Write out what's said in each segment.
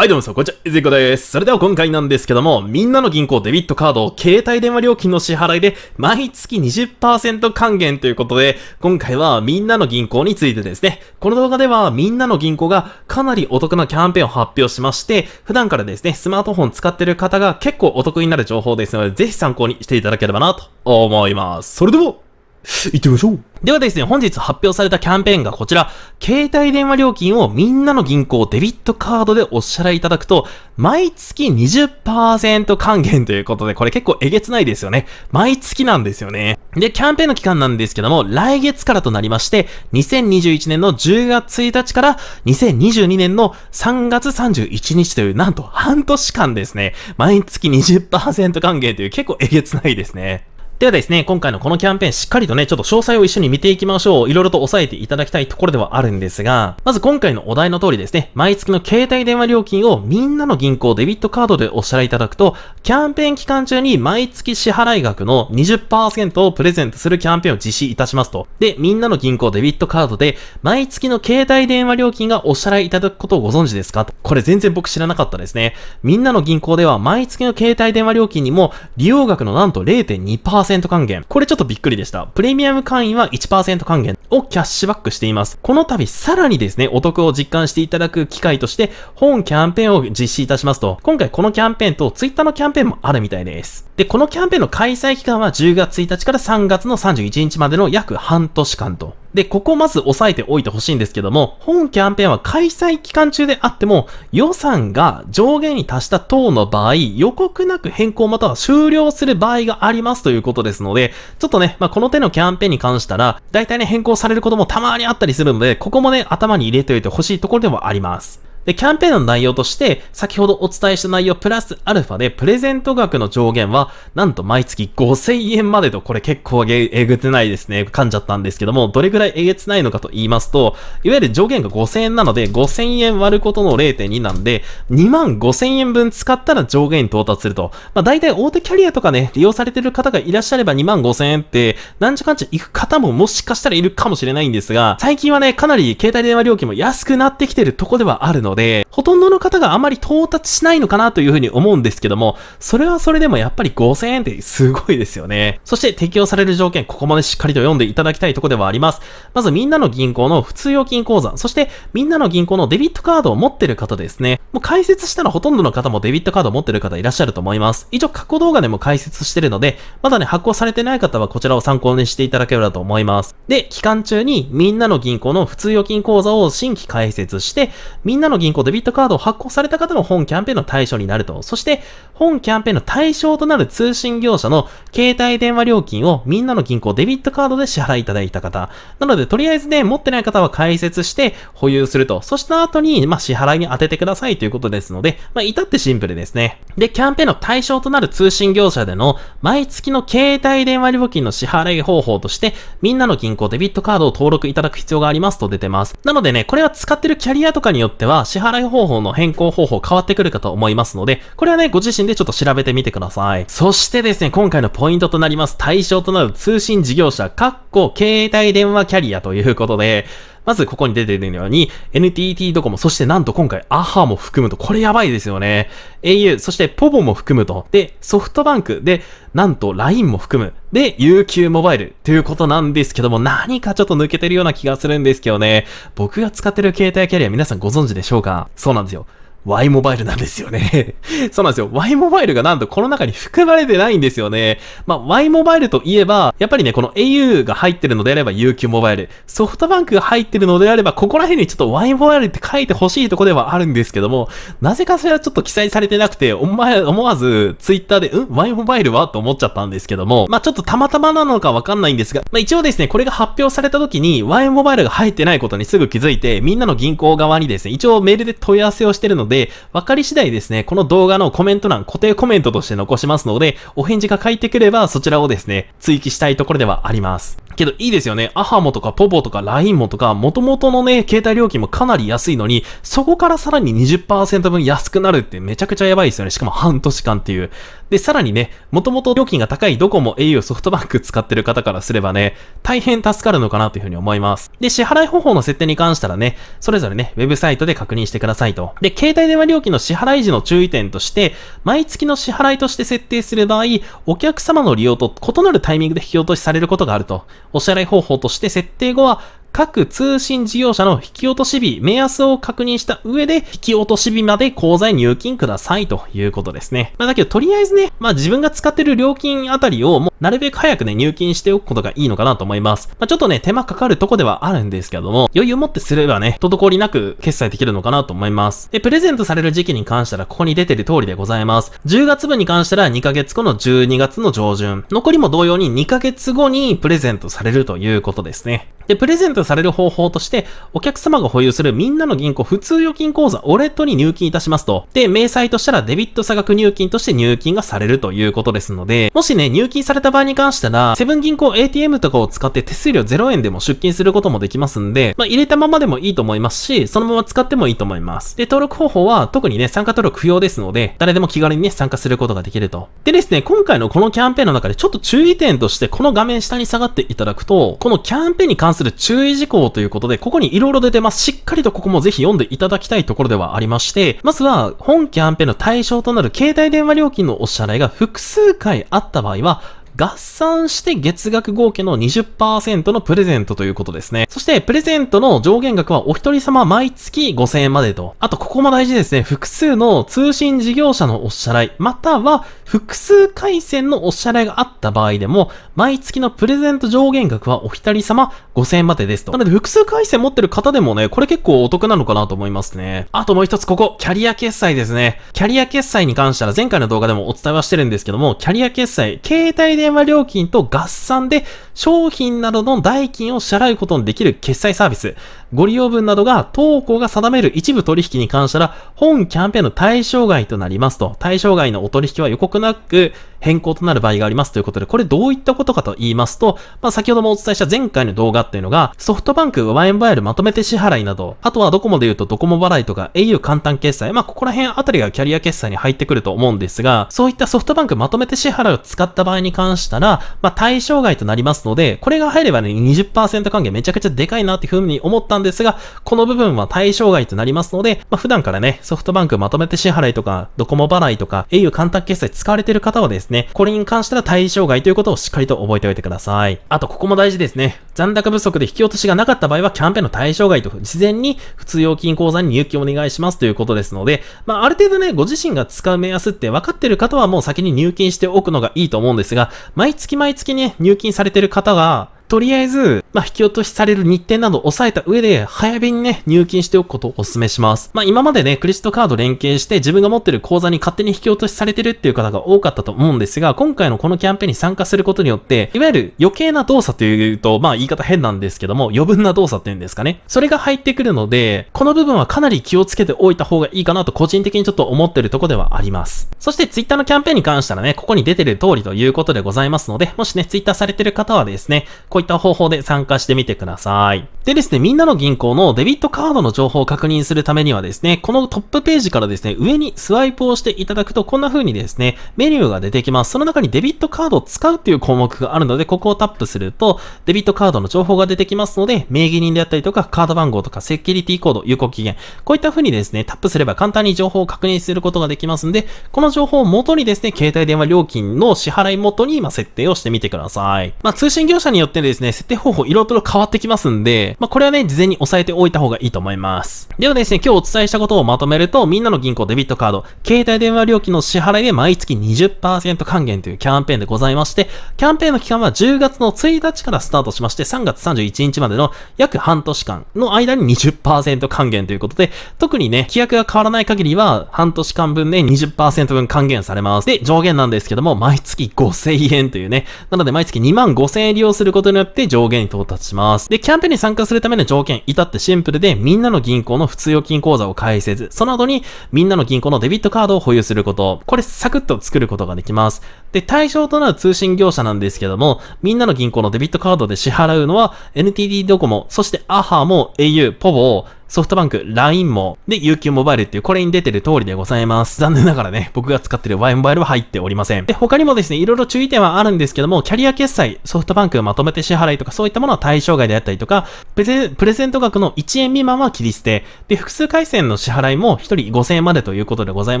はいどうもさ、こんにちは、ゆずいこです。それでは今回なんですけども、みんなの銀行デビットカードを携帯電話料金の支払いで毎月20%還元ということで、今回はみんなの銀行についてですね、この動画ではみんなの銀行がかなりお得なキャンペーンを発表しまして、普段からですね、スマートフォン使ってる方が結構お得になる情報ですので、ぜひ参考にしていただければなと思います。それでは、行ってみましょうではですね、本日発表されたキャンペーンがこちら、携帯電話料金をみんなの銀行デビットカードでお支払いいただくと、毎月20%還元ということで、これ結構えげつないですよね。毎月なんですよね。で、キャンペーンの期間なんですけども、来月からとなりまして、2021年の10月1日から2022年の3月31日という、なんと半年間ですね、毎月20%還元という結構えげつないですね。ではですね、今回のこのキャンペーンしっかりとね、ちょっと詳細を一緒に見ていきましょう。いろいろと押さえていただきたいところではあるんですが、まず今回のお題の通りですね、毎月の携帯電話料金をみんなの銀行デビットカードでお支払いいただくと、キャンペーン期間中に毎月支払い額の20%をプレゼントするキャンペーンを実施いたしますと。で、みんなの銀行デビットカードで、毎月の携帯電話料金がお支払いいただくことをご存知ですかと。これ全然僕知らなかったですね。みんなの銀行では毎月の携帯電話料金にも利用額のなんと0.2% 1%還元。これちょっとびっくりでした。プレミアム会員は1%還元をキャッシュバックしています。この度さらにですね、お得を実感していただく機会として、本キャンペーンを実施いたしますと、今回このキャンペーンと Twitter のキャンペーンもあるみたいです。で、このキャンペーンの開催期間は10月1日から3月の31日までの約半年間とで、ここまず押さえておいてほしいんですけども、本キャンペーンは開催期間中であっても、予算が上限に達した等の場合、予告なく変更または終了する場合がありますということですので、ちょっとね、まあ、この手のキャンペーンに関したら、大体ね、変更されることもたまにあったりするので、ここもね、頭に入れておいてほしいところではあります。で、キャンペーンの内容として、先ほどお伝えした内容プラスアルファで、プレゼント額の上限は、なんと毎月5000円までと、これ結構えぐってないですね。噛んじゃったんですけども、どれぐらいえげつないのかと言いますと、いわゆる上限が5000円なので、5000円割ることの0.2なんで、2万5000円分使ったら上限に到達すると。まあ、大体大手キャリアとかね、利用されてる方がいらっしゃれば2万5000円って、なんちゃかんちゃ行く方ももしかしたらいるかもしれないんですが、最近はね、かなり携帯電話料金も安くなってきてるとこではあるので、で、ほとんどの方があまり到達しないのかなというふうに思うんですけども、それはそれでもやっぱり5000円ってすごいですよね。そして適用される条件、ここまでしっかりと読んでいただきたいとこではあります。まずみんなの銀行の普通預金口座、そしてみんなの銀行のデビットカードを持ってる方ですね。もう解説したらほとんどの方もデビットカードを持ってる方いらっしゃると思います。一応過去動画でも解説してるので、まだね、発行されてない方はこちらを参考にしていただければと思います。で、期間中にみんなの銀行の普通預金口座を新規開設して、みんなの銀行デビットカードを発行された方も本キャンペーンの対象になると。そして、本キャンペーンの対象となる通信業者の携帯電話料金をみんなの銀行デビットカードで支払いいただいた方。なので、とりあえずね、持ってない方は解説して保有すると。そした後に、まあ、支払いに当ててくださいということですので、まあ、至ってシンプルですね。で、キャンペーンの対象となる通信業者での毎月の携帯電話料金の支払い方法として、みんなの銀行デビットカードを登録いただく必要がありますと出てます。なのでね、これは使ってるキャリアとかによっては、支払い方法の変更方法変わってくるかと思いますので、これはね、ご自身でちょっと調べてみてください。そしてですね、今回のポイントとなります対象となる通信事業者、かっこ携帯電話キャリアということで、まずここに出てるように、NTT ドコモ、そしてなんと今回、アハも含むと、これやばいですよね。au、そしてポボも含むと、で、ソフトバンク、で、なんと LINE も含む、で、UQ モバイルということなんですけども、何かちょっと抜けてるような気がするんですけどね。僕が使ってる携帯キャリア皆さんご存知でしょうかそうなんですよ。Y モバイルなんですよね そうなんですよ。Y モバイルがなんとこの中に含まれてないんですよね。まあ、Y モバイルといえば、やっぱりね、この au が入ってるのであれば UQ モバイル、ソフトバンクが入ってるのであれば、ここら辺にちょっと Y モバイルって書いてほしいとこではあるんですけども、なぜかそれはちょっと記載されてなくて、お前、思わず Twitter で、うん ?Y モバイルはと思っちゃったんですけども、まあ、ちょっとたまたまなのかわかんないんですが、まあ、一応ですね、これが発表された時に Y モバイルが入ってないことにすぐ気づいて、みんなの銀行側にですね、一応メールで問い合わせをしてるので、で、分かり次第ですね、この動画のコメント欄、固定コメントとして残しますので、お返事が書いてくればそちらをですね、追記したいところではあります。けどいいですよね。アハモとかポポとか LINE もとか、元々のね、携帯料金もかなり安いのに、そこからさらに20%分安くなるってめちゃくちゃやばいですよね。しかも半年間っていう。で、さらにね、元々料金が高いドコモ、au、ソフトバンク使ってる方からすればね、大変助かるのかなというふうに思います。で、支払い方法の設定に関したらね、それぞれね、ウェブサイトで確認してくださいと。で、携帯電話料金の支払い時の注意点として、毎月の支払いとして設定する場合、お客様の利用と異なるタイミングで引き落としされることがあると。お支払い方法として設定後は各通信事業者の引き落とし日、目安を確認した上で、引き落とし日まで口座入金くださいということですね。まあだけど、とりあえずね、まあ自分が使ってる料金あたりを、もうなるべく早くね、入金しておくことがいいのかなと思います。まあちょっとね、手間かかるとこではあるんですけども、余裕を持ってすればね、滞りなく決済できるのかなと思います。で、プレゼントされる時期に関しては、ここに出てる通りでございます。10月分に関しては2ヶ月後の12月の上旬。残りも同様に2ヶ月後にプレゼントされるということですね。で、プレゼント挙される方法として、お客様が保有するみんなの銀行普通預金口座、ウォレットに入金いたしますと。で、明細としたらデビット差額入金として入金がされるということですので、もしね、入金された場合に関しては、セブン銀行 ATM とかを使って手数料0円でも出金することもできますんで、まあ、入れたままでもいいと思いますし、そのまま使ってもいいと思います。で、登録方法は特にね、参加登録不要ですので、誰でも気軽にね、参加することができると。でですね、今回のこのキャンペーンの中でちょっと注意点として、この画面下に下がっていただくと、このキャンペーンに関する注意意事項ということで、ここに色々出てます。しっかりとここもぜひ読んでいただきたいところではありまして、まずは、本キャンペーンの対象となる携帯電話料金のお支払いが複数回あった場合は、合算して月額合計の20%のプレゼントということですね。そして、プレゼントの上限額はお一人様毎月5000円までと。あと、ここも大事ですね。複数の通信事業者のお支払い、または複数回線のお支払いがあった場合でも、毎月のプレゼント上限額はお一人様5000円までですと。なので、複数回線持ってる方でもね、これ結構お得なのかなと思いますね。あともう一つ、ここ、キャリア決済ですね。キャリア決済に関しては前回の動画でもお伝えはしてるんですけども、キャリア決済、携帯電電話料金と合算で商品などの代金を支払うことのできる決済サービス。ご利用分などが当行が定める一部取引に関したら、本キャンペーンの対象外となりますと、対象外のお取引は予告なく変更となる場合がありますということで、これどういったことかと言いますと、まあ、先ほどもお伝えした前回の動画っていうのが、ソフトバンク、ワインバイルまとめて支払いなど、あとはドコモで言うとドコモ払いとか au 簡単決済、まあ、ここら辺あたりがキャリア決済に入ってくると思うんですが、そういったソフトバンクまとめて支払いを使った場合に関したら、まあ、対象外となりますので、これが入ればね、20%還元めちゃくちゃでかいなっていうふうに思ったんなんですが、この部分は対象外となりますので、まあ、普段からね、ソフトバンクまとめて支払いとか、ドコモ払いとか、au 簡単決済使われてる方はですね、これに関しては対象外ということをしっかりと覚えておいてください。あと、ここも大事ですね。残高不足で引き落としがなかった場合は、キャンペーンの対象外と、事前に普通預金口座に入金お願いしますということですので、まあ、ある程度ね、ご自身が使う目安って分かってる方はもう先に入金しておくのがいいと思うんですが、毎月毎月ね、入金されてる方が、とりあえず、まあ、引き落としされる日程などを抑えた上で、早めにね、入金しておくことをお勧めします。まあ、今までね、クレジットカード連携して自分が持ってる口座に勝手に引き落としされてるっていう方が多かったと思うんですが、今回のこのキャンペーンに参加することによって、いわゆる余計な動作というと、まあ、言い方変なんですけども、余分な動作っていうんですかね。それが入ってくるので、この部分はかなり気をつけておいた方がいいかなと個人的にちょっと思ってるとこではあります。そして Twitter のキャンペーンに関したらね、ここに出てる通りということでございますので、もしね、Twitter されてる方はですね、こうこういった方法で参加してみてください。でですね、みんなの銀行のデビットカードの情報を確認するためにはですね、このトップページからですね、上にスワイプをしていただくとこんな風にですね、メニューが出てきます。その中にデビットカードを使うっていう項目があるので、ここをタップすると、デビットカードの情報が出てきますので、名義人であったりとか、カード番号とか、セキュリティコード、有効期限、こういった風にですね、タップすれば簡単に情報を確認することができますんで、この情報を元にですね、携帯電話料金の支払い元に今設定をしてみてください。まあ、通信業者によってです、ねですね、設定方法いろいろ変わってきますんで、まあ、これはね、事前に押さえておいた方がいいと思います。ではですね、今日お伝えしたことをまとめると、みんなの銀行デビットカード、携帯電話料金の支払いで毎月20%還元というキャンペーンでございまして、キャンペーンの期間は10月の1日からスタートしまして、3月31日までの約半年間の間に20%還元ということで、特にね、規約が変わらない限りは、半年間分で、ね、20%分還元されます。で、上限なんですけども、毎月5000円というね、なので毎月2万5000円利用することによって上限に到達します。で、キャンペーンに参加するための条件、至ってシンプルで、みんなの銀行の普通預金口座を開設。その後に、みんなの銀行のデビットカードを保有すること。これサクッと作ることができます。で、対象となる通信業者なんですけども、みんなの銀行のデビットカードで支払うのは NTT ドコモ、そしてアハも au、ポボ、ソフトバンク、LINE も、で、UQ モバイルっていう、これに出てる通りでございます。残念ながらね、僕が使ってる Y モバイルは入っておりません。で、他にもですね、いろいろ注意点はあるんですけども、キャリア決済、ソフトバンクまとめて支払いとか、そういったものは対象外であったりとか、プレゼント額の1円未満は切り捨て、で、複数回線の支払いも1人5000円までということでござい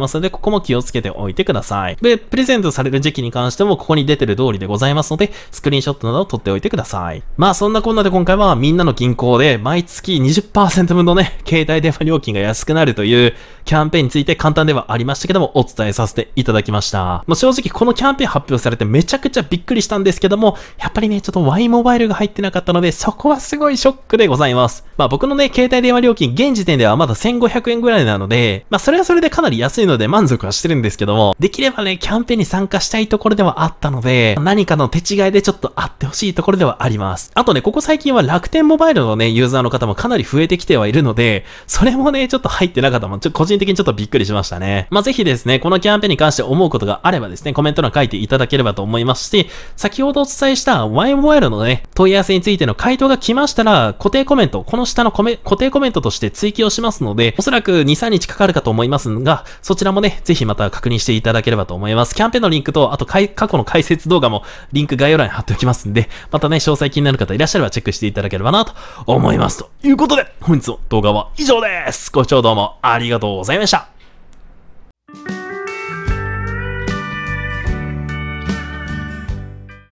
ますので、ここも気をつけておいてください。で、プレゼントされる時期機に関してもここに出てる通りでございますので、スクリーンショットなどを撮っておいてください。まあそんなこんなで今回はみんなの銀行で毎月20%分のね、携帯電話料金が安くなるというキャンペーンについて簡単ではありましたけども、お伝えさせていただきました。もう正直このキャンペーン発表されてめちゃくちゃびっくりしたんですけども、やっぱりね、ちょっと Y モバイルが入ってなかったので、そこはすごいショックでございます。まあ僕のね、携帯電話料金現時点ではまだ1500円ぐらいなので、まあそれはそれでかなり安いので満足はしてるんですけども、できればね、キャンペーンに参加したいところではあったので、何かの手違いでちょっとあってほしいところではあります。あとね、ここ最近は楽天モバイルのね、ユーザーの方もかなり増えてきてはいるので、それもね、ちょっと入ってなかったもん、ちょ、個人的にちょっとびっくりしましたね。まあ、ぜひですね、このキャンペーンに関して思うことがあればですね、コメント欄書いていただければと思いますし、先ほどお伝えした Y モバイルのね、問い合わせについての回答が来ましたら、固定コメント、この下のコメ固定コメントとして追記をしますので、おそらく2、3日かかるかと思いますが、そちらもね、ぜひまた確認していただければと思います。キャンペーンのリンクと、と過去の解説動画もリンク概要欄に貼っておきますんで、またね、詳細気になる方いらっしゃればチェックしていただければなと思います。ということで、本日の動画は以上です。ご視聴どうもありがとうございました。